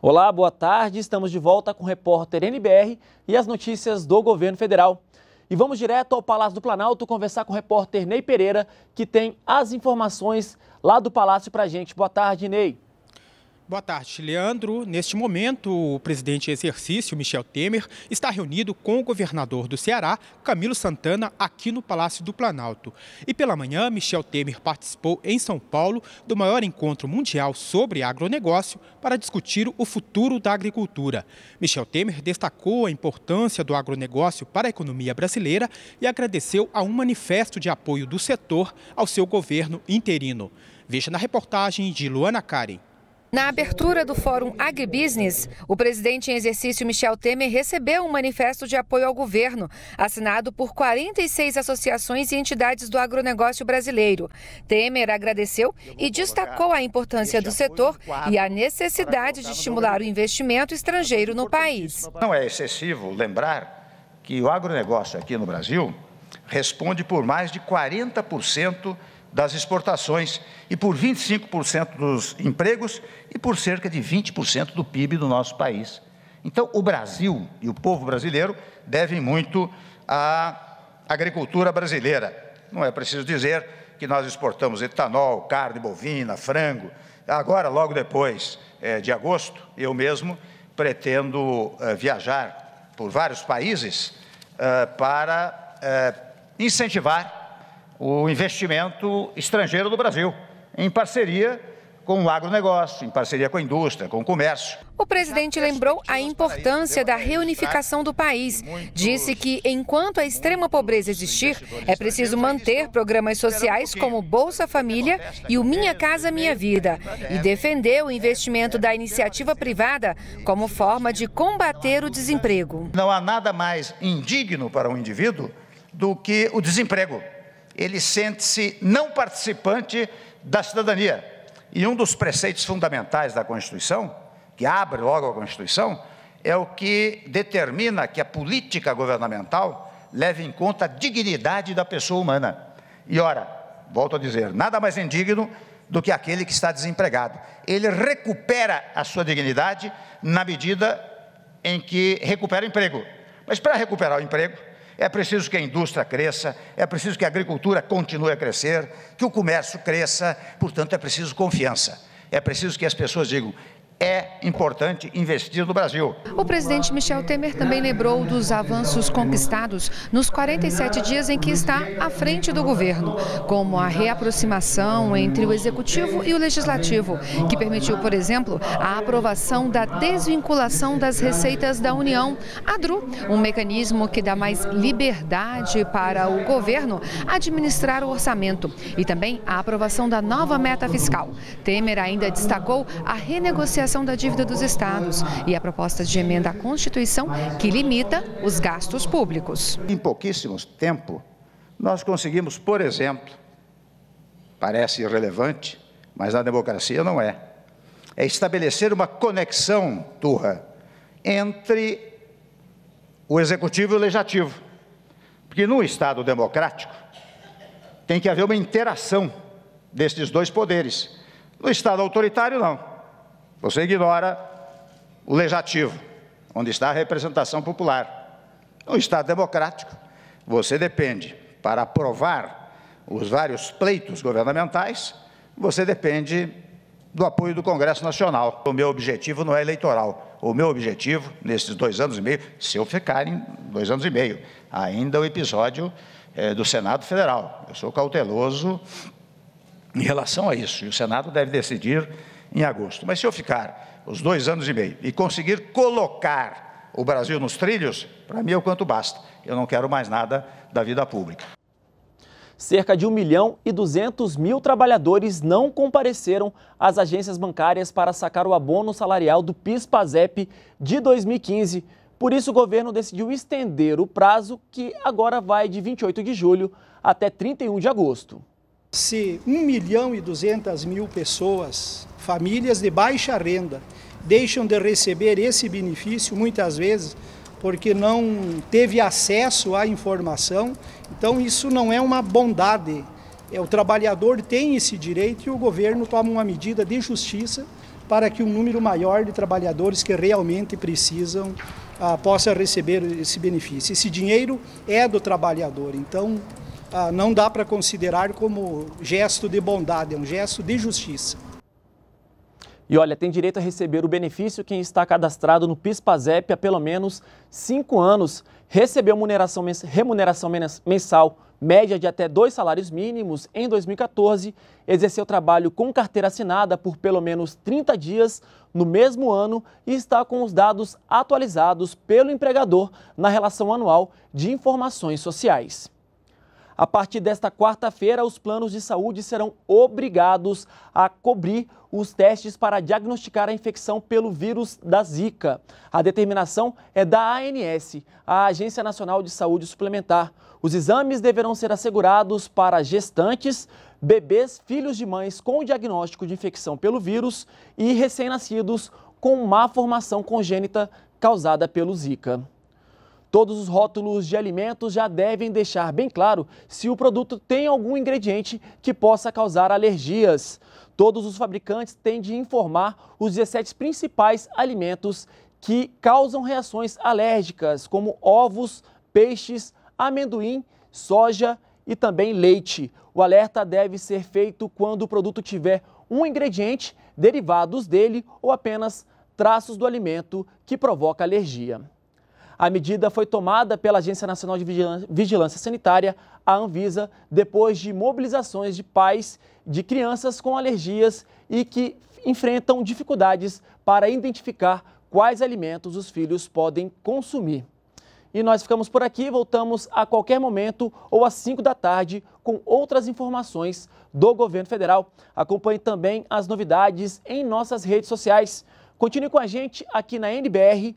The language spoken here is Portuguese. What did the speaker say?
Olá, boa tarde. Estamos de volta com o repórter NBR e as notícias do governo federal. E vamos direto ao Palácio do Planalto conversar com o repórter Ney Pereira, que tem as informações lá do Palácio para gente. Boa tarde, Ney. Boa tarde, Leandro. Neste momento, o presidente em exercício, Michel Temer, está reunido com o governador do Ceará, Camilo Santana, aqui no Palácio do Planalto. E pela manhã, Michel Temer participou em São Paulo do maior encontro mundial sobre agronegócio para discutir o futuro da agricultura. Michel Temer destacou a importância do agronegócio para a economia brasileira e agradeceu a um manifesto de apoio do setor ao seu governo interino. Veja na reportagem de Luana Karen. Na abertura do Fórum Agribusiness, o presidente em exercício Michel Temer recebeu um manifesto de apoio ao governo, assinado por 46 associações e entidades do agronegócio brasileiro. Temer agradeceu e destacou a importância do setor e a necessidade de estimular o investimento estrangeiro no país. Não é excessivo lembrar que o agronegócio aqui no Brasil responde por mais de 40% das exportações e por 25% dos empregos e por cerca de 20% do PIB do nosso país. Então, o Brasil e o povo brasileiro devem muito à agricultura brasileira. Não é preciso dizer que nós exportamos etanol, carne bovina, frango. Agora, logo depois eh, de agosto, eu mesmo pretendo eh, viajar por vários países eh, para incentivar o investimento estrangeiro do Brasil, em parceria com o agronegócio, em parceria com a indústria, com o comércio. O presidente lembrou a importância da reunificação do país. Disse que, enquanto a extrema pobreza existir, é preciso manter programas sociais como Bolsa Família e o Minha Casa Minha Vida. E defendeu o investimento da iniciativa privada como forma de combater o desemprego. Não há nada mais indigno para um indivíduo do que o desemprego ele sente-se não participante da cidadania. E um dos preceitos fundamentais da Constituição, que abre logo a Constituição, é o que determina que a política governamental leve em conta a dignidade da pessoa humana. E ora, volto a dizer, nada mais indigno do que aquele que está desempregado. Ele recupera a sua dignidade na medida em que recupera o emprego. Mas para recuperar o emprego, é preciso que a indústria cresça, é preciso que a agricultura continue a crescer, que o comércio cresça, portanto, é preciso confiança. É preciso que as pessoas digam: é importante investir no Brasil. O presidente Michel Temer também lembrou dos avanços conquistados nos 47 dias em que está à frente do governo, como a reaproximação entre o executivo e o legislativo, que permitiu, por exemplo, a aprovação da desvinculação das receitas da União, a DRU, um mecanismo que dá mais liberdade para o governo administrar o orçamento e também a aprovação da nova meta fiscal. Temer ainda destacou a renegociação da dívida dos estados e a proposta de emenda à Constituição que limita os gastos públicos. Em pouquíssimos tempo, nós conseguimos, por exemplo, parece irrelevante, mas na democracia não é, é estabelecer uma conexão, Turra, entre o executivo e o legislativo. Porque num Estado democrático tem que haver uma interação destes dois poderes. No Estado autoritário, não. Você ignora o legislativo, onde está a representação popular. É um Estado democrático, você depende, para aprovar os vários pleitos governamentais, você depende do apoio do Congresso Nacional. O meu objetivo não é eleitoral. O meu objetivo, nesses dois anos e meio, se eu ficar em dois anos e meio, ainda é o episódio é, do Senado Federal. Eu sou cauteloso em relação a isso. E o Senado deve decidir em agosto. Mas se eu ficar os dois anos e meio e conseguir colocar o Brasil nos trilhos, para mim é o quanto basta. Eu não quero mais nada da vida pública. Cerca de 1 milhão e 200 mil trabalhadores não compareceram às agências bancárias para sacar o abono salarial do PIS-PASEP de 2015. Por isso, o governo decidiu estender o prazo, que agora vai de 28 de julho até 31 de agosto. Se 1 milhão e 200 mil pessoas Famílias de baixa renda deixam de receber esse benefício muitas vezes porque não teve acesso à informação. Então isso não é uma bondade. É, o trabalhador tem esse direito e o governo toma uma medida de justiça para que um número maior de trabalhadores que realmente precisam ah, possa receber esse benefício. Esse dinheiro é do trabalhador, então ah, não dá para considerar como gesto de bondade, é um gesto de justiça. E olha, tem direito a receber o benefício quem está cadastrado no PIS/PASEP há pelo menos 5 anos, recebeu remuneração, remuneração mensal média de até dois salários mínimos em 2014, exerceu trabalho com carteira assinada por pelo menos 30 dias no mesmo ano e está com os dados atualizados pelo empregador na relação anual de informações sociais. A partir desta quarta-feira, os planos de saúde serão obrigados a cobrir os testes para diagnosticar a infecção pelo vírus da Zika. A determinação é da ANS, a Agência Nacional de Saúde Suplementar. Os exames deverão ser assegurados para gestantes, bebês, filhos de mães com diagnóstico de infecção pelo vírus e recém-nascidos com má formação congênita causada pelo Zika. Todos os rótulos de alimentos já devem deixar bem claro se o produto tem algum ingrediente que possa causar alergias. Todos os fabricantes têm de informar os 17 principais alimentos que causam reações alérgicas, como ovos, peixes, amendoim, soja e também leite. O alerta deve ser feito quando o produto tiver um ingrediente, derivados dele ou apenas traços do alimento que provoca alergia. A medida foi tomada pela Agência Nacional de Vigilância Sanitária, a Anvisa, depois de mobilizações de pais de crianças com alergias e que enfrentam dificuldades para identificar quais alimentos os filhos podem consumir. E nós ficamos por aqui, voltamos a qualquer momento ou às 5 da tarde com outras informações do governo federal. Acompanhe também as novidades em nossas redes sociais. Continue com a gente aqui na NBR